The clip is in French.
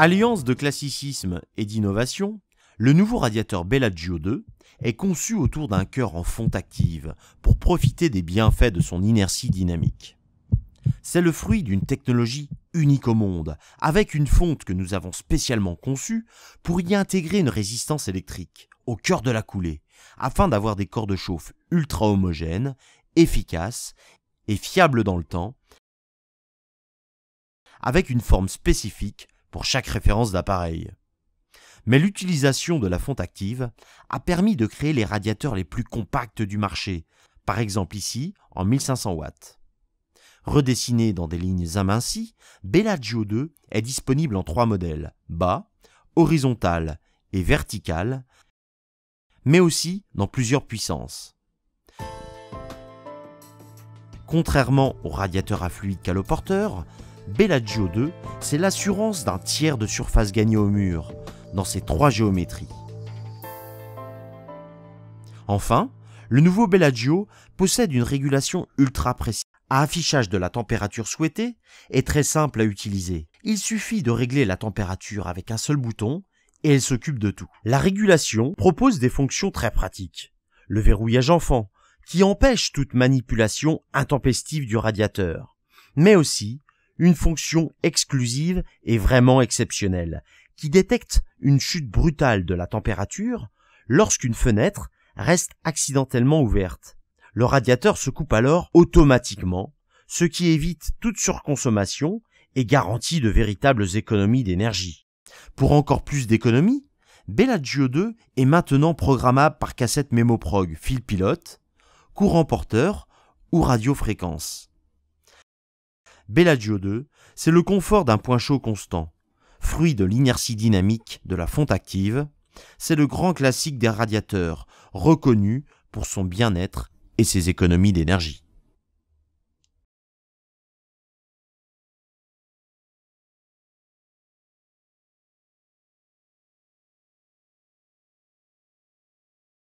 Alliance de classicisme et d'innovation, le nouveau radiateur Bellagio 2 est conçu autour d'un cœur en fonte active pour profiter des bienfaits de son inertie dynamique. C'est le fruit d'une technologie unique au monde, avec une fonte que nous avons spécialement conçue pour y intégrer une résistance électrique au cœur de la coulée, afin d'avoir des corps de chauffe ultra homogènes, efficaces et fiables dans le temps, avec une forme spécifique pour chaque référence d'appareil. Mais l'utilisation de la fonte active a permis de créer les radiateurs les plus compacts du marché, par exemple ici en 1500 watts. Redessiné dans des lignes amincies, Bellagio 2 est disponible en trois modèles, bas, horizontal et vertical, mais aussi dans plusieurs puissances. Contrairement aux radiateurs à fluide caloporteur, Bellagio 2 c'est l'assurance d'un tiers de surface gagnée au mur dans ces trois géométries. Enfin, le nouveau Bellagio possède une régulation ultra précise à affichage de la température souhaitée et très simple à utiliser. Il suffit de régler la température avec un seul bouton et elle s'occupe de tout. La régulation propose des fonctions très pratiques. Le verrouillage enfant, qui empêche toute manipulation intempestive du radiateur, mais aussi une fonction exclusive et vraiment exceptionnelle, qui détecte une chute brutale de la température lorsqu'une fenêtre reste accidentellement ouverte. Le radiateur se coupe alors automatiquement, ce qui évite toute surconsommation et garantit de véritables économies d'énergie. Pour encore plus d'économies, Bellagio 2 est maintenant programmable par cassette mémoprog fil pilote, courant porteur ou radiofréquence. Bellagio 2, c'est le confort d'un point chaud constant, fruit de l'inertie dynamique de la fonte active, c'est le grand classique des radiateurs, reconnu pour son bien-être et ses économies d'énergie.